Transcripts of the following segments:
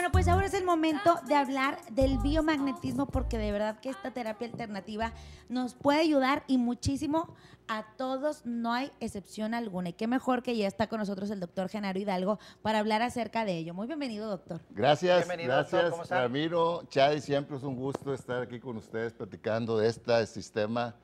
bueno, pues ahora es el momento de hablar del biomagnetismo porque de verdad que esta terapia alternativa nos puede ayudar y muchísimo a todos, no hay excepción alguna. Y qué mejor que ya está con nosotros el doctor Genaro Hidalgo para hablar acerca de ello. Muy bienvenido, doctor. Gracias, bienvenido, gracias, doctor. Ramiro, Chay, siempre es un gusto estar aquí con ustedes platicando de este sistema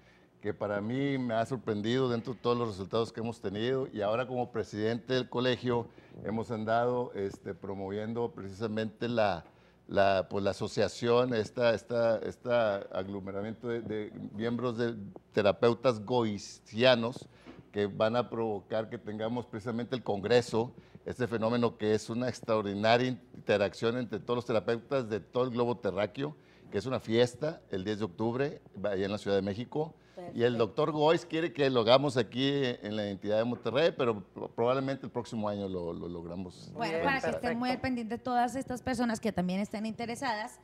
que para mí me ha sorprendido dentro de todos los resultados que hemos tenido y ahora como presidente del colegio hemos andado este, promoviendo precisamente la, la, pues, la asociación, este esta, esta aglomeramiento de, miembros de terapeutas goicianos que van a provocar que tengamos precisamente el Congreso, este fenómeno que es una extraordinaria interacción entre todos los terapeutas de todo el globo terráqueo, que es una fiesta el 10 de octubre allá en la Ciudad de México. Y el doctor Gois quiere que lo hagamos aquí en la entidad de Monterrey, pero probablemente el próximo año lo, logramos. Bueno, para que estén muy al pendiente todas estas personas que también estén interesadas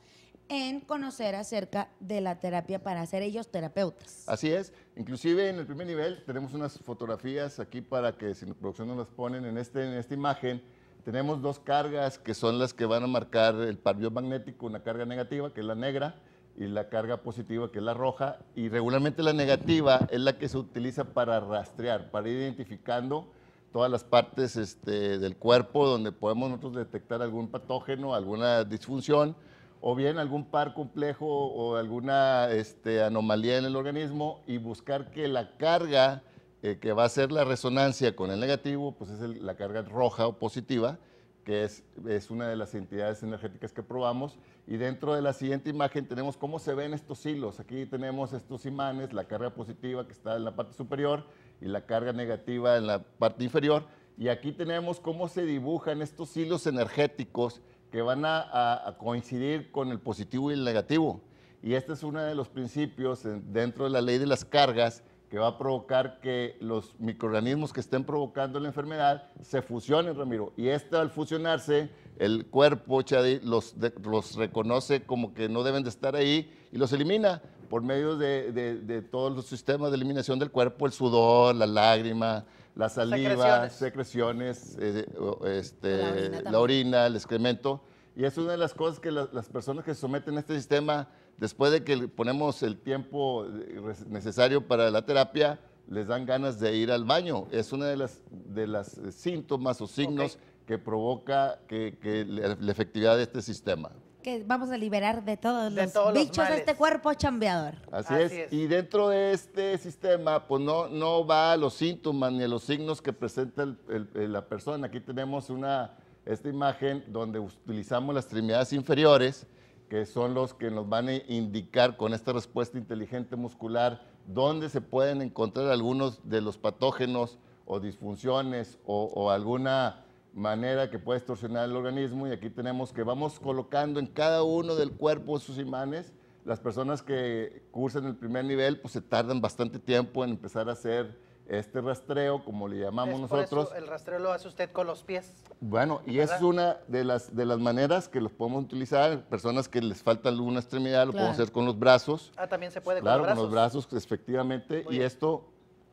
en conocer acerca de la terapia para ser ellos terapeutas. Así es, inclusive en el primer nivel tenemos unas fotografías aquí para que si la producción nos las ponen en, este, en esta imagen, tenemos dos cargas que son las que van a marcar el parbio magnético, una carga negativa que es la negra, y la carga positiva, que es la roja, y regularmente la negativa es la que se utiliza para rastrear, para ir identificando todas las partes este, del cuerpo donde podemos nosotros detectar algún patógeno, alguna disfunción, o bien algún par complejo o alguna este, anomalía en el organismo y buscar que la carga eh, que va a ser la resonancia con el negativo, pues es la carga roja o positiva, que es, una de las entidades energéticas que probamos. Y dentro de la siguiente imagen tenemos cómo se ven estos hilos. Aquí tenemos estos imanes, la carga positiva que está en la parte superior y la carga negativa en la parte inferior. Y aquí tenemos cómo se dibujan estos hilos energéticos que van a, a coincidir con el positivo y el negativo. Y este es uno de los principios dentro de la ley de las cargas que va a provocar que los microorganismos que estén provocando la enfermedad se fusionen, Ramiro. Y este al fusionarse, el cuerpo Chadi, los, los reconoce como que no deben de estar ahí y los elimina por medio de, de, todos los sistemas de eliminación del cuerpo, el sudor, la lágrima, la saliva, secreciones, eh, este, la, orina el excremento. Y es una de las cosas que las personas que se someten a este sistema después de que ponemos el tiempo eh, necesario para la terapia, les dan ganas de ir al baño. Es uno de los de las eh, síntomas o signos que provoca que, la, efectividad de este sistema. Que vamos a liberar de todos los bichos de este cuerpo chambeador. Así, es. Y dentro de este sistema, pues no, no va a los síntomas ni a los signos que presenta la persona. Aquí tenemos una, esta imagen donde utilizamos las extremidades inferiores que son los que nos van a indicar con esta respuesta inteligente muscular dónde se pueden encontrar algunos de los patógenos o disfunciones o, alguna manera que puede extorsionar el organismo. Y aquí tenemos que vamos colocando en cada uno del cuerpo sus imanes. Las personas que cursan el primer nivel pues se tardan bastante tiempo en empezar a hacer este rastreo, como le llamamos nosotros. el rastreo lo hace usted con los pies. Bueno, y es una de las, de las maneras que los podemos utilizar. Personas que les falta alguna extremidad, lo podemos hacer con los brazos. Ah, también se puede con los brazos. Claro, con los brazos, efectivamente. y esto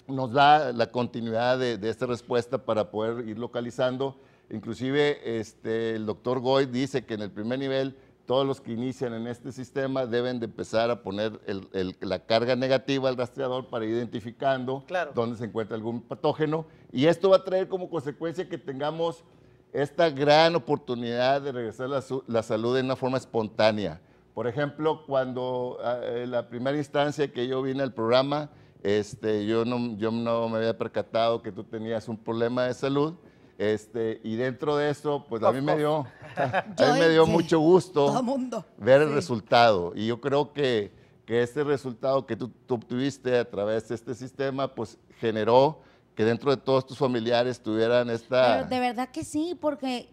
nos da la continuidad de, de, esta respuesta para poder ir localizando. Inclusive este, el doctor Goy dice que en el primer nivel todos los que inician en este sistema deben de empezar a poner la carga negativa al rastreador para ir identificando dónde se encuentra algún patógeno. Y esto va a traer como consecuencia que tengamos esta gran oportunidad de regresar la, salud de una forma espontánea. Por ejemplo, cuando ah, eh, la primera instancia que yo vine al programa, este, yo no me había percatado que tú tenías un problema de salud este, y dentro de eso, pues a mí me dio, me dio mucho gusto ver el resultado. Y yo creo que, que este resultado que tú, obtuviste a través de este sistema, pues generó que dentro de todos tus familiares tuvieran esta... de verdad que sí, porque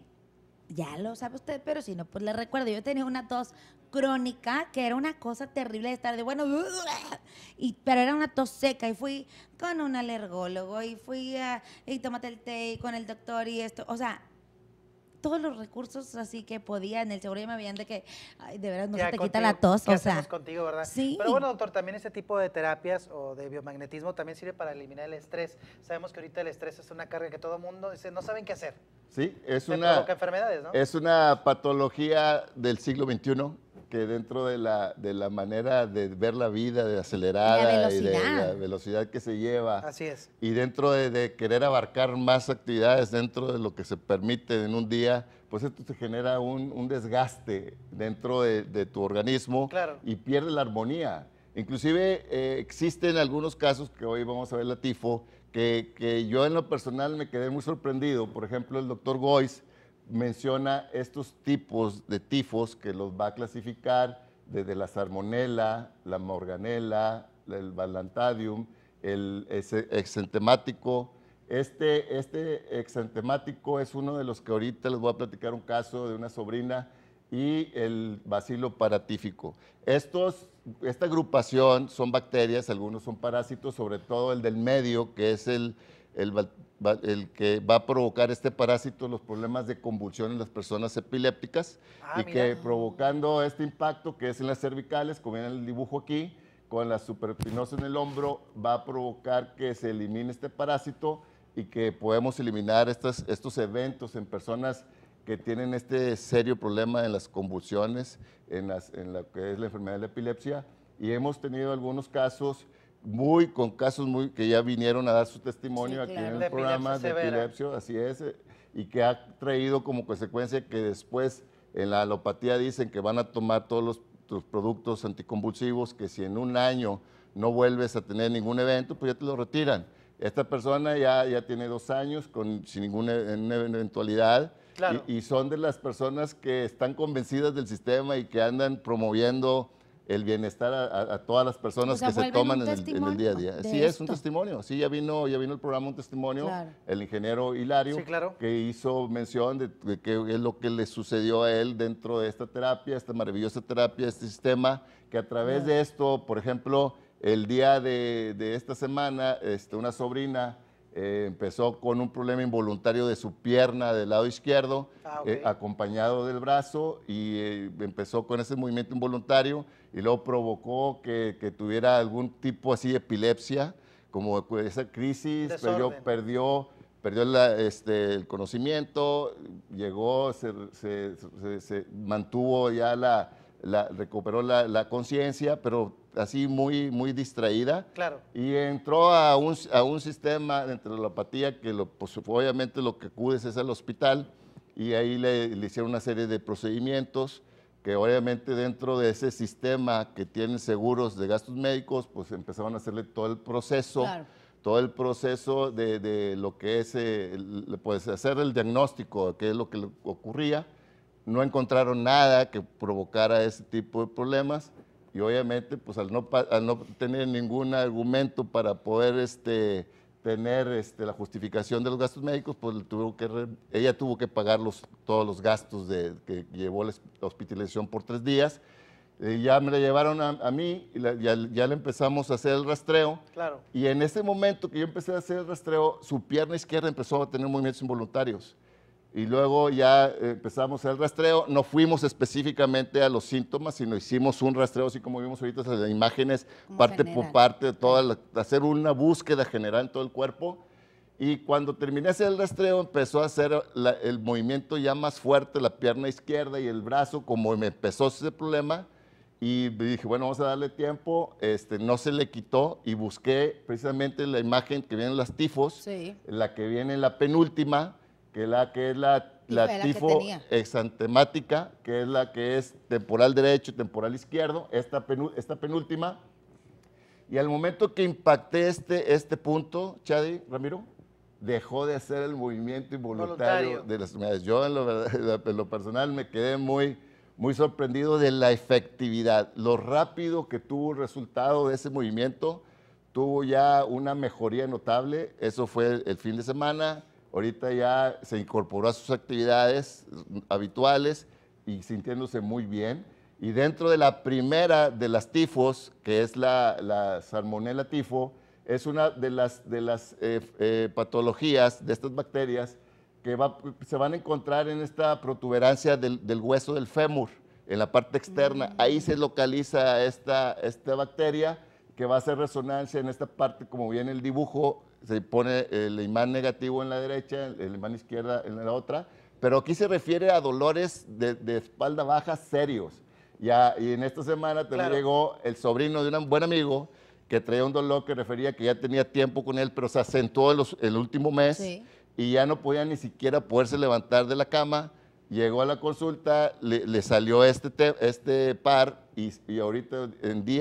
ya lo sabe usted, pero si no, pues le recuerdo, yo tenía una tos crónica que era una cosa terrible de estar de bueno, y, pero era una tos seca y fui con un alergólogo y fui a, y tomate el té con el doctor y esto, o sea, todos los recursos así que podía. En el seguro ya me habían de que, ay, de verdad no se te quita la tos. o sea, contigo, ¿verdad? Sí. Pero bueno, doctor, también ese tipo de terapias o de biomagnetismo también sirve para eliminar el estrés. Sabemos que ahorita el estrés es una carga que todo mundo dice, no saben qué hacer. Sí, es una. enfermedades, Es una patología del siglo XXI que dentro de la, de la manera de ver la vida, de acelerada y, de la velocidad que se lleva. Así es. Y dentro de, querer abarcar más actividades dentro de lo que se permite en un día, pues esto te genera un, un desgaste dentro de, tu organismo y pierde la armonía. Inclusive eh, existen algunos casos que hoy vamos a ver la tifo, que, que yo en lo personal me quedé muy sorprendido. Por ejemplo, el doctor Goiz, menciona estos tipos de tifos que los va a clasificar desde la salmonella, la morganella, el valantadium, el exentemático. Este, este exentemático es uno de los que ahorita les voy a platicar un caso de una sobrina y el bacilo paratífico. Estos, esta agrupación son bacterias, algunos son parásitos, sobre todo el del medio, que es el, el el que va a provocar este parásito los problemas de convulsión en las personas epilépticas ah, y que provocando este impacto que es en las cervicales, como en el dibujo aquí, con la superpinosa en el hombro, va a provocar que se elimine este parásito y que podemos eliminar estos eventos en personas que tienen este serio problema en las convulsiones, en, las, en lo que es la enfermedad de la epilepsia. Y hemos tenido algunos casos muy con casos muy que ya vinieron a dar su testimonio aquí en el programa de epilepsia, así es, eh, y que ha traído como consecuencia que después en la alopatía dicen que van a tomar todos los, productos anticonvulsivos, que si en un año no vuelves a tener ningún evento, pues ya te lo retiran. Esta persona ya, ya tiene dos años con, sin ninguna eventualidad. y, son de las personas que están convencidas del sistema y que andan promoviendo el bienestar a, todas las personas que se toman en el, día a día. Sí, es un testimonio. Sí, ya vino, ya vino el programa un testimonio, el ingeniero Hilario, claro. que hizo mención de, qué es lo que le sucedió a él dentro de esta terapia, esta maravillosa terapia, este sistema, que a través de esto, por ejemplo, el día de, esta semana, este, una sobrina eh, empezó con un problema involuntario de su pierna del lado izquierdo, ah, eh, acompañado del brazo, y eh, empezó con ese movimiento involuntario y luego provocó que, que tuviera algún tipo así de epilepsia, como esa crisis, pero perdió, perdió, este, el conocimiento, llegó, se, se mantuvo ya la, la recuperó la, la conciencia, pero así muy, muy distraída. Y entró a un, a un sistema de entrelopatía que pues, obviamente lo que acudes es al hospital y ahí le, hicieron una serie de procedimientos que obviamente dentro de ese sistema que tienen seguros de gastos médicos, pues empezaron a hacerle todo el proceso. todo el proceso de, de lo que es, pues hacer el diagnóstico, qué es lo que ocurría. No encontraron nada que provocara ese tipo de problemas y obviamente pues al no, tener ningún argumento para poder este, tener este, la justificación de los gastos médicos, pues tuvo que ella tuvo que pagar todos los gastos que llevó la hospitalización por tres días. Eh, ya me la llevaron a, mí y ya, le empezamos a hacer el rastreo. Y en ese momento que yo empecé a hacer el rastreo, su pierna izquierda empezó a tener movimientos involuntarios y luego ya empezamos el rastreo. No fuimos específicamente a los síntomas, sino hicimos un rastreo, así como vimos ahorita las imágenes, parte por parte, toda hacer una búsqueda general en todo el cuerpo. Y cuando terminé hacer el rastreo, empezó a hacer el movimiento ya más fuerte, la pierna izquierda y el brazo, como me empezó ese problema. Y dije, bueno, vamos a darle tiempo. Este, no se le quitó y busqué precisamente la imagen que vienen las tifos, la que viene en la penúltima que la que es la, la, tifo exantemática, que es la que es temporal derecho, temporal izquierdo, esta, esta penúltima. Y al momento que impacté este, este punto, Chadi, Ramiro, dejó de hacer el movimiento involuntario de las unidades. Yo en lo, personal me quedé muy, muy sorprendido de la efectividad, lo rápido que tuvo el resultado de ese movimiento, tuvo ya una mejoría notable, eso fue el, el fin de semana, Ahorita ya se incorporó a sus actividades habituales y sintiéndose muy bien. Y dentro de la primera de las tifos, que es la, la salmonella tifo, es una de las, de las eh, eh, patologías de estas bacterias que se van a encontrar en esta protuberancia del, hueso del fémur, en la parte externa. Mm. Ahí se localiza esta, esta bacteria que va a hacer resonancia en esta parte, como viene el dibujo, se pone el imán negativo en la derecha, el imán izquierda en la otra, pero aquí se refiere a dolores de, espalda baja serios. Y, y en esta semana también llegó el sobrino de un buen amigo que traía un dolor que refería que ya tenía tiempo con él, pero se acentuó el, último mes y ya no podía ni siquiera poderse levantar de la cama llegó a la consulta, le, salió este, este par y, ahorita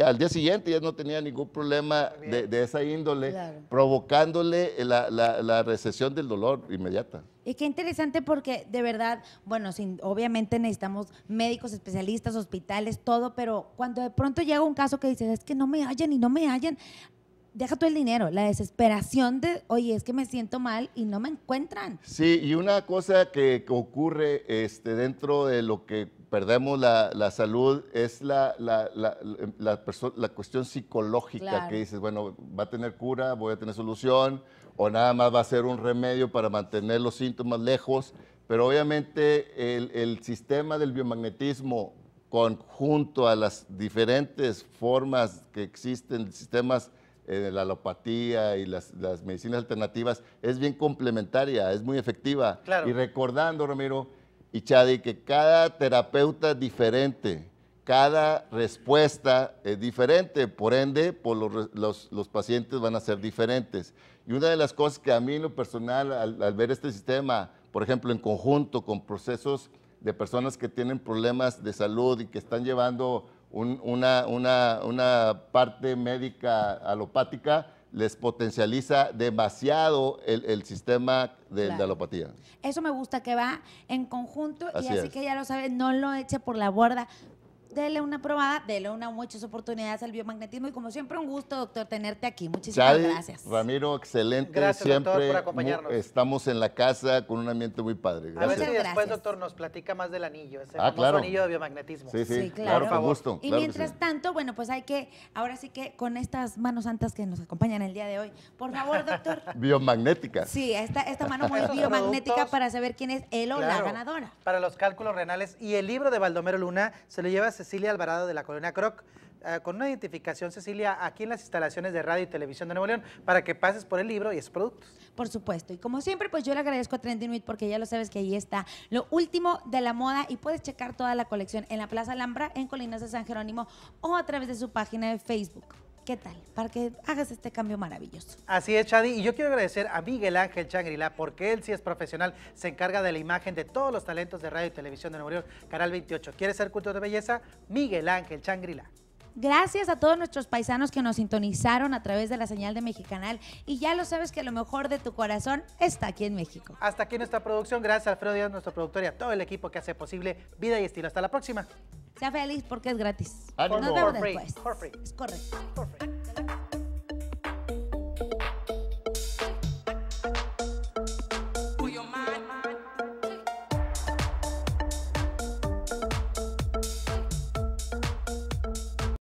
al día siguiente ya no tenía ningún problema de, esa índole, provocándole la, recesión del dolor inmediata. Y qué interesante porque de verdad, bueno, obviamente necesitamos médicos, especialistas, hospitales, todo, pero cuando de pronto llega un caso que dice, es que no me hallan y no me hallan, deja todo el dinero, la desesperación de, oye, es que me siento mal y no me encuentran. Sí, y una cosa que ocurre este, dentro de lo que perdemos la, salud es la, la, cuestión psicológica que dices, bueno, va a tener cura, voy a tener solución, o nada más va a ser un remedio para mantener los síntomas lejos, pero obviamente el, el sistema del biomagnetismo conjunto a las diferentes formas que existen, sistemas eh, la alopatía y las, medicinas alternativas es bien complementaria, es muy efectiva. Y recordando, Ramiro y Chadi, que cada terapeuta es diferente, cada respuesta es diferente, por ende, por los, pacientes van a ser diferentes. Y una de las cosas que a mí lo personal, al ver este sistema, por ejemplo, en conjunto con procesos de personas que tienen problemas de salud y que están llevando una, una, parte médica alopática les potencializa demasiado el, sistema de, alopatía. Eso me gusta que va en conjunto y así que ya lo saben, no lo eche por la borda dele una probada, dele una muchas oportunidades al biomagnetismo y como siempre un gusto, doctor, tenerte aquí. Muchísimas gracias. Ramiro, excelente. Gracias, siempre doctor, por acompañarnos. Estamos en la casa con un ambiente muy padre. Gracias. A ver si después, doctor, nos platica más del anillo, ese ah, claro. anillo de biomagnetismo. Sí, sí, claro. Con gusto. Y mientras tanto, bueno, pues hay que, ahora sí que con estas manos santas que nos acompañan el día de hoy, por favor, doctor. biomagnética. Sí, esta, mano muy biomagnética para saber quién es él o la ganadora. Para los cálculos renales y el libro de Baldomero Luna se lo lleva a Cecilia Alvarado de la colonia Croc, eh, con una identificación, Cecilia, aquí en las instalaciones de radio y televisión de Nuevo León, para que pases por el libro y sus productos. Por supuesto, y como siempre, pues yo le agradezco a Trending Week porque ya lo sabes que ahí está lo último de la moda y puedes checar toda la colección en la Plaza Alhambra, en Colinas de San Jerónimo o a través de su página de Facebook. ¿Qué tal? Para que hagas este cambio maravilloso. Así es, Chadi. Y yo quiero agradecer a Miguel Ángel Changrila, porque él sí es profesional, se encarga de la imagen de todos los talentos de radio y televisión de Nuevo León, Canal 28. ¿Quieres ser culto de belleza? Miguel Ángel Changrila. Gracias a todos nuestros paisanos que nos sintonizaron a través de la señal de Mexicanal y ya lo sabes que lo mejor de tu corazón está aquí en México. Hasta aquí nuestra producción. Gracias a Alfredo Díaz, nuestro productor y a todo el equipo que hace posible Vida y Estilo. Hasta la próxima. Sea feliz porque es gratis. Nos vemos después. Es correcto.